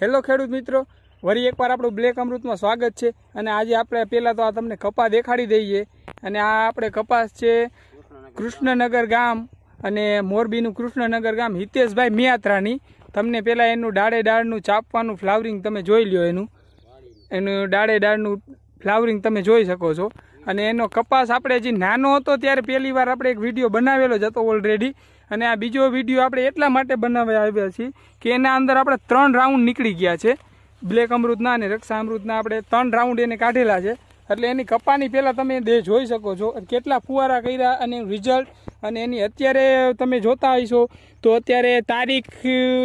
hello ખેડૂત મિત્રો વળી એકવાર આપણું બ્લેક અમૃતમાં સ્વાગત છે અને આજે આપણે પહેલાં તો આ તમને કપા દેખાડી દઈએ અને આ આપણે કપાસ છે કૃષ્ણનગર ગામ અને મોરબીનું કૃષ્ણનગર ગામ હિતેશભાઈ મિયાત્રાની તમને પહેલાં એનું ડાળે ડાળનું ચાપવાનું ફ્લાવરિંગ તમે જોઈ લ્યો એનું એનું ડાળે ડાળનું ફ્લાવરિંગ તમે જોઈ શકો છો અને એનો કપાસ આપણે જે નાનો હતો ત્યારે પહેલી વાર આપણે એક વિડીયો બનાવેલો જ હતો ઓલરેડી અને આ બીજો વિડીયો આપણે એટલા માટે બનાવવા આવ્યા છીએ કે એના અંદર આપણે ત્રણ રાઉન્ડ નીકળી ગયા છે બ્લેક અમૃતના અને રક્ષા અમૃતના આપણે ત્રણ રાઉન્ડ એને કાઢેલા છે એટલે એની કપાની પહેલાં તમે દેહ જોઈ શકો છો કેટલા ફુવારા કર્યા અને રિઝલ્ટ અને એની અત્યારે તમે જોતા હશો તો અત્યારે તારીખ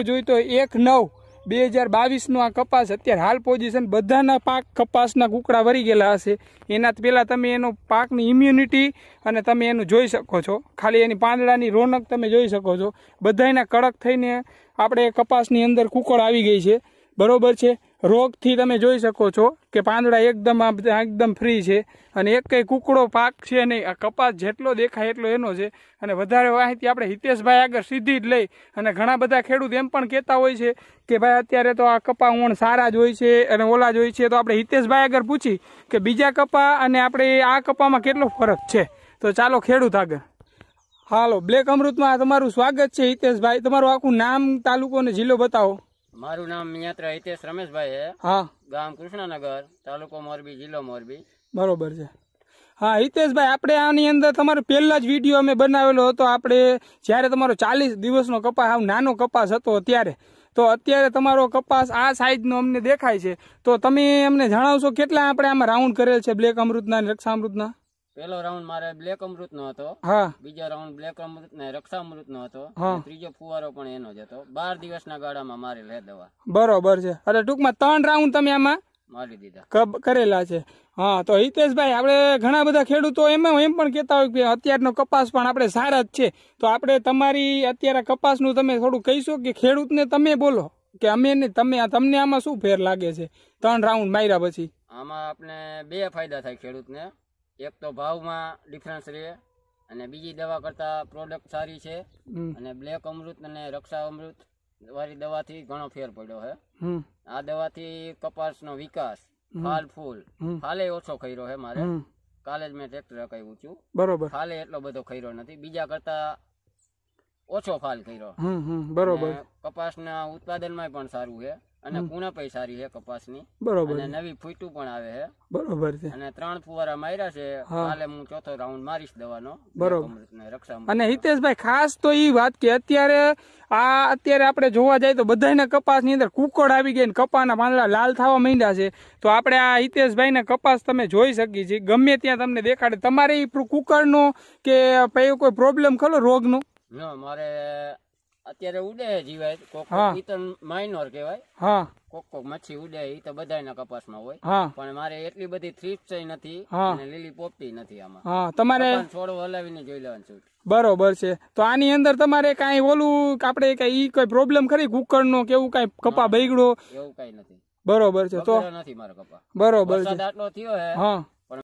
જોઈ તો એક નવ બે હજાર બાવીસનું આ કપાસ અત્યારે હાલ પોઝિશન બધાના પાક કપાસના કુકડા વરી ગયેલા હશે એના પહેલાં તમે એનો પાકની ઇમ્યુનિટી અને તમે એનું જોઈ શકો છો ખાલી એની પાંદડાની રોનક તમે જોઈ શકો છો બધાના કડક થઈને આપણે કપાસની અંદર કુકળ આવી ગઈ છે બરાબર છે રોગથી તમે જોઈ શકો છો કે પાંદડા એકદમ એકદમ ફ્રી છે અને એક કંઈ કૂકડો પાક છે નહીં આ કપાસ જેટલો દેખાય એટલો એનો છે અને વધારે માહિતી આપણે હિતેશભાઈ આગળ સીધી જ લઈ અને ઘણા બધા ખેડૂત એમ પણ કહેતા હોય છે કે ભાઈ અત્યારે તો આ કપા ઓણ સારા જ હોય છે અને ઓલા જ હોય છે તો આપણે હિતેશભાઈ આગળ પૂછી કે બીજા કપા અને આપણે આ કપામાં કેટલો ફરક છે તો ચાલો ખેડૂત આગળ હાલો બ્લેક અમૃતમાં તમારું સ્વાગત છે હિતેશભાઈ તમારું આખું નામ તાલુકો અને જિલ્લો બતાવો મારું નામ મિયાત્રા હિતેશ રમેશભાઈ હા ગામ કૃષ્ણનગર તાલુકો મોરબી જિલ્લો મોરબી બરોબર છે હા હિતેશભાઈ આપણે આની અંદર તમારો પહેલા જ વિડીયો અમે બનાવેલો હતો આપણે જ્યારે તમારો ચાલીસ દિવસનો કપાસ આમ નાનો કપાસ હતો ત્યારે તો અત્યારે તમારો કપાસ આ સાઈઝનો અમને દેખાય છે તો તમે અમને જણાવશો કેટલા આપણે આમાં રાઉન્ડ કરેલ છે બ્લેક અમૃતના અને રક્ષા અમૃતના પેલો રાઉન્ડ મારે બ્લેક અમૃત નો હતો બીજો રાઉન્ડ બ્લેક અમૃત ને રક્ષા અમૃત નો હતો ત્રીજો ફુવારો પણ એનો જ હતો બાર દિવસ ના ગાળામાં મારે લે દવા બરોબર છે એટલે ટૂંકમાં ત્રણ રાઉન્ડ તમે આમાં મારી દીધા કરેલા છે હા તો હિતેશભાઈ આપણે ઘણા બધા ખેડૂતો એમાં એમ પણ કહેતા હોય કે અત્યારનો કપાસ પણ આપણે સારા જ છે તો આપણે તમારી અત્યારે કપાસનું તમે થોડું કહીશો કે ખેડૂતને તમે બોલો કે અમે તમે તમને આમાં શું ફેર લાગે છે ત્રણ રાઉન્ડ માર્યા પછી આમાં આપણે બે ફાયદા થાય ખેડૂતને એક તો ભાવમાં ડિફરન્સ રહે અને બીજી દવા કરતાં પ્રોડક્ટ સારી છે અને બ્લેક અમૃત અને રક્ષા અમૃત વાળી દવાથી ઘણો ફેર પડ્યો છે આ દવાથી કપાસનો વિકાસ ફાલ ફૂલ ફાલે ઓછો કર્યો છે મારે કાલે જ મેં ટ્રેક્ટર હકાવ્યું છું બરોબર ફાલે એટલો બધો ખૈરો નથી બીજા કરતા ઓછો ફાલ કર્યો બરોબર કપાસના ઉત્પાદનમાં પણ સારું છે અને પૂના પૈ સારી છે કપાસની બરોબર અને નવી ફૂટું પણ આવે છે બરોબર છે અને ત્રણ ફુવારા માર્યા છે કાલે હું ચોથો રાઉન્ડ મારીશ દવાનો બરોબર અને હિતેશભાઈ ખાસ તો એ વાત કે અત્યારે આ અત્યારે આપણે જોવા જાય તો બધાને કપાસની અંદર કુકડ આવી ગઈ ને કપાના પાંદડા લાલ થવા માંડ્યા છે તો આપણે આ હિતેશભાઈ ને કપાસ તમે જોઈ શકી છીએ ગમે ત્યાં તમને દેખાડે તમારે એ કુકડનો કે પછી કોઈ પ્રોબ્લેમ ખરો રોગનો મારે અત્યારે ઉડે જીવાય કોક પિતળ માઇનોર કહેવાય હા કોક કોક મચ્છી ઉડે એ તો બધાના કપાસમાં હોય પણ મારે એટલી બધી થ્રીપ્સ નથી અને લીલી પોપટી નથી આમાં હા તમારે છોડો હલાવીને જોઈ લેવાનું છું બરોબર છે તો આની અંદર તમારે કાંઈ ઓલું આપણે કઈ ઈ કોઈ પ્રોબ્લેમ ખરી કુકર કુકરનો કેવું કઈ કપા બગડ્યો એવું કઈ નથી બરોબર છે તો નથી મારો કપા બરોબર છે આટલો થયો હે હા